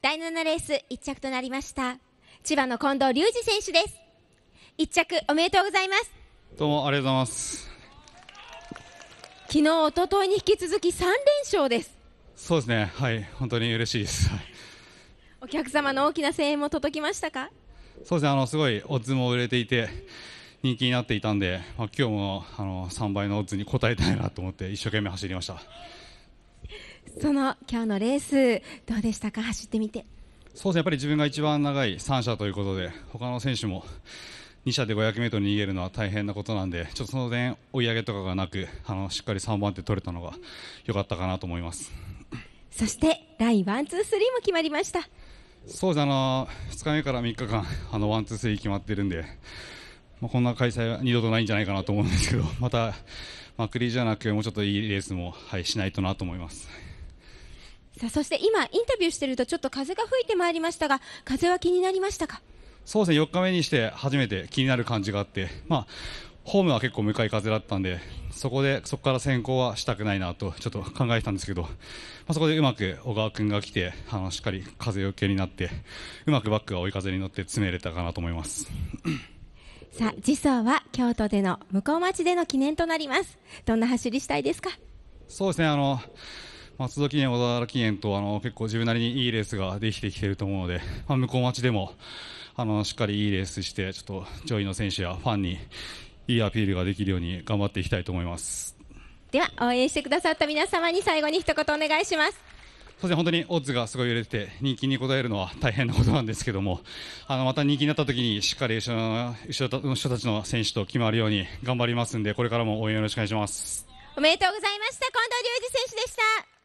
第7レース1着となりました千葉の近藤隆二選手です1着おめでとうございますどうもありがとうございます昨日一昨日に引き続き3連勝ですそうですねはい本当に嬉しいですお客様の大きな声援も届きましたかそうですねあのすごいオッズも売れていて人気になっていたんで、まあ、今日もあの3倍のオッズに応えたいなと思って一生懸命走りましたその今日のレースどうでしたか走ってみてそうですねやっぱり自分が一番長い3社ということで他の選手も2社で 500m 逃げるのは大変なことなんでちょっとその点追い上げとかがなくあのしっかり3番手取れたのが良かったかなと思いますそして第ワンツースリーも決まりましたそうですあの2日目から3日間あのワンツースリー決まってるんでまあ、こんな開催は二度とないんじゃないかなと思うんですけどまたまくりじゃなくもうちょっといいレースも、はい、しないとなと思います。さあそして今、インタビューしているとちょっと風が吹いてまいりましたが風は気になりましたかそうですね4日目にして初めて気になる感じがあって、まあ、ホームは結構向かい風だったんでそこでそこから先行はしたくないなとちょっと考えたんですけど、まあ、そこでうまく小川君が来てあのしっかり風よけになってうまくバックが追い風に乗って詰めれたかなと思います。さあ次走は京都での向こう町での記念となりますどんな走りしたいですかそうですねあの松戸記念、小田原記念とあの結構自分なりにいいレースができてきていると思うので、まあ、向こう町でもあのしっかりいいレースしてちょっと上位の選手やファンにいいアピールができるように頑張っていきたいと思いますでは応援してくださった皆様に最後に一言お願いしますそうですね本当にオッズがすごい揺れてて人気に応えるのは大変なことなんですけども あのまた人気になった時にしっかり後ろのの人たちの選手と決まるように頑張りますんでこれからも応援よろしくお願いしますおめでとうございました近藤隆二選手でした